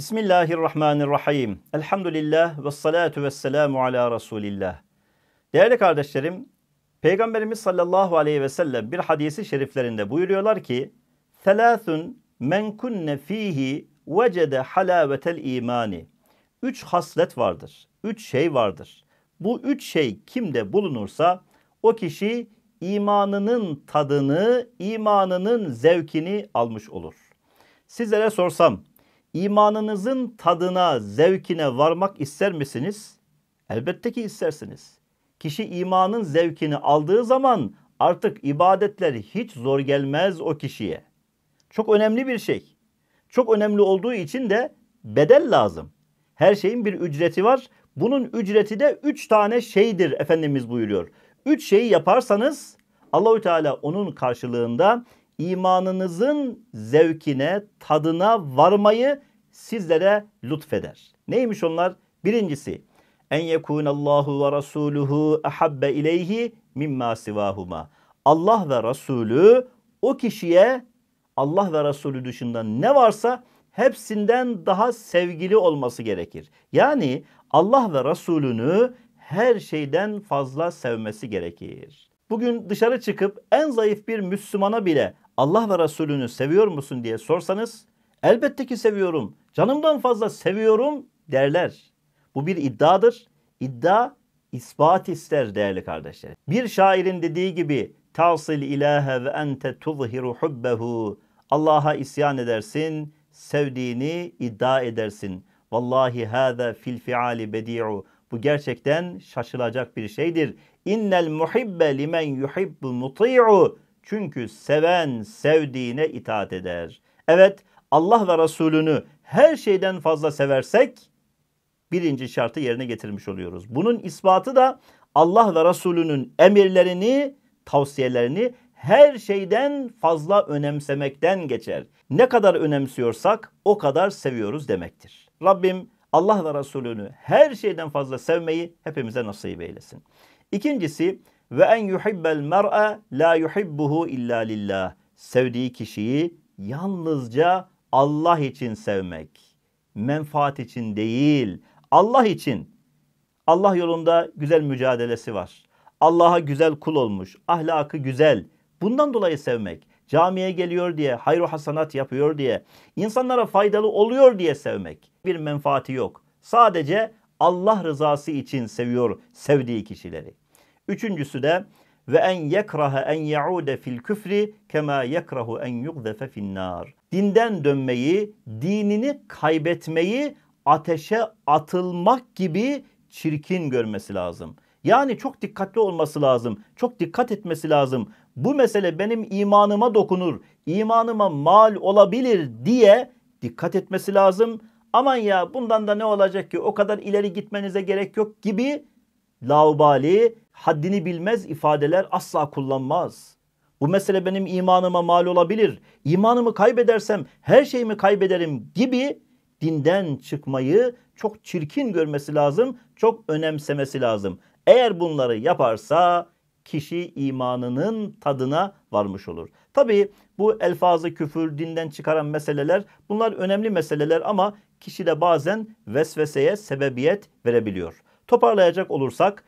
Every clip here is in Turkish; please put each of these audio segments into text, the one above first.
Bismillahirrahmanirrahim. Elhamdülillah ve salatu ve selamu ala Resulillah. Değerli kardeşlerim, Peygamberimiz sallallahu aleyhi ve sellem bir hadisi şeriflerinde buyuruyorlar ki, Selâthun men kunne fihi vecede halavetel imani. Üç haslet vardır, üç şey vardır. Bu üç şey kimde bulunursa o kişi imanının tadını, imanının zevkini almış olur. Sizlere sorsam, İmanınızın tadına, zevkine varmak ister misiniz? Elbette ki istersiniz. Kişi imanın zevkini aldığı zaman artık ibadetler hiç zor gelmez o kişiye. Çok önemli bir şey. Çok önemli olduğu için de bedel lazım. Her şeyin bir ücreti var. Bunun ücreti de üç tane şeydir Efendimiz buyuruyor. Üç şeyi yaparsanız Allahü Teala onun karşılığında imanınızın zevkine, tadına varmayı sizlere lütfeder. Neymiş onlar? Birincisi en yekun Allahu ve rasuluhu ahabbe ileyhi mimma sivahuma. Allah ve Resulü o kişiye Allah ve Resulü dışında ne varsa hepsinden daha sevgili olması gerekir. Yani Allah ve Resulünü her şeyden fazla sevmesi gerekir. Bugün dışarı çıkıp en zayıf bir Müslümana bile Allah ve Resulünü seviyor musun diye sorsanız elbette ki seviyorum. Canımdan fazla seviyorum derler. Bu bir iddiadır. İddia ispat ister değerli kardeşler. Bir şairin dediği gibi tasil ilahe ve ente tuzhiru hubbehu. Allah'a isyan edersin, sevdiğini iddia edersin. Vallahi hâzâ fil fiali bedi'u. Bu gerçekten şaşılacak bir şeydir. İnnel muhibbe limen yuhibbu muti'u. Çünkü seven sevdiğine itaat eder. Evet Allah ve Resulünü her şeyden fazla seversek birinci şartı yerine getirmiş oluyoruz. Bunun ispatı da Allah ve Resulünün emirlerini, tavsiyelerini her şeyden fazla önemsemekten geçer. Ne kadar önemsiyorsak o kadar seviyoruz demektir. Rabbim Allah ve Resulünü her şeyden fazla sevmeyi hepimize nasip eylesin. İkincisi ve en yuhibbel mer'e la yuhibbuhu illa lillah. Sevdiği kişiyi yalnızca Allah için sevmek. Menfaat için değil, Allah için. Allah yolunda güzel mücadelesi var. Allah'a güzel kul olmuş, ahlakı güzel. Bundan dolayı sevmek. Camiye geliyor diye, hayru hasanat yapıyor diye, insanlara faydalı oluyor diye sevmek. Bir menfaati yok. Sadece Allah rızası için seviyor sevdiği kişileri. Üçüncüsü de ve en yekrahe en yaude fil küfri kema yekrahu en yugzefe finnar. Dinden dönmeyi, dinini kaybetmeyi ateşe atılmak gibi çirkin görmesi lazım. Yani çok dikkatli olması lazım. Çok dikkat etmesi lazım. Bu mesele benim imanıma dokunur. imanıma mal olabilir diye dikkat etmesi lazım. Aman ya bundan da ne olacak ki o kadar ileri gitmenize gerek yok gibi laubali, haddini bilmez ifadeler asla kullanmaz. Bu mesele benim imanıma mal olabilir. İmanımı kaybedersem her şeyimi kaybederim gibi dinden çıkmayı çok çirkin görmesi lazım, çok önemsemesi lazım. Eğer bunları yaparsa kişi imanının tadına varmış olur. Tabi bu elfazı küfür, dinden çıkaran meseleler bunlar önemli meseleler ama kişi de bazen vesveseye sebebiyet verebiliyor. Toparlayacak olursak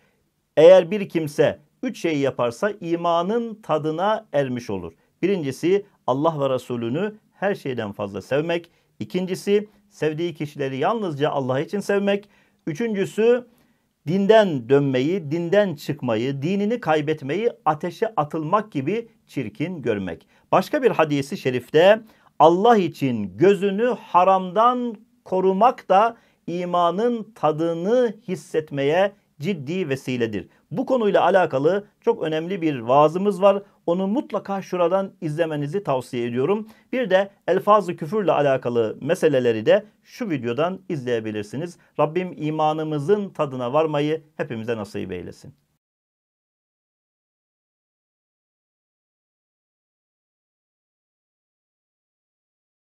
eğer bir kimse üç şeyi yaparsa imanın tadına ermiş olur. Birincisi Allah ve Resulünü her şeyden fazla sevmek. İkincisi sevdiği kişileri yalnızca Allah için sevmek. Üçüncüsü dinden dönmeyi, dinden çıkmayı, dinini kaybetmeyi ateşe atılmak gibi çirkin görmek. Başka bir hadisi şerifte Allah için gözünü haramdan korumak da imanın tadını hissetmeye ciddi vesiledir. Bu konuyla alakalı çok önemli bir vaazımız var. Onu mutlaka şuradan izlemenizi tavsiye ediyorum. Bir de elfazı küfürle alakalı meseleleri de şu videodan izleyebilirsiniz. Rabbim imanımızın tadına varmayı hepimize nasip eylesin.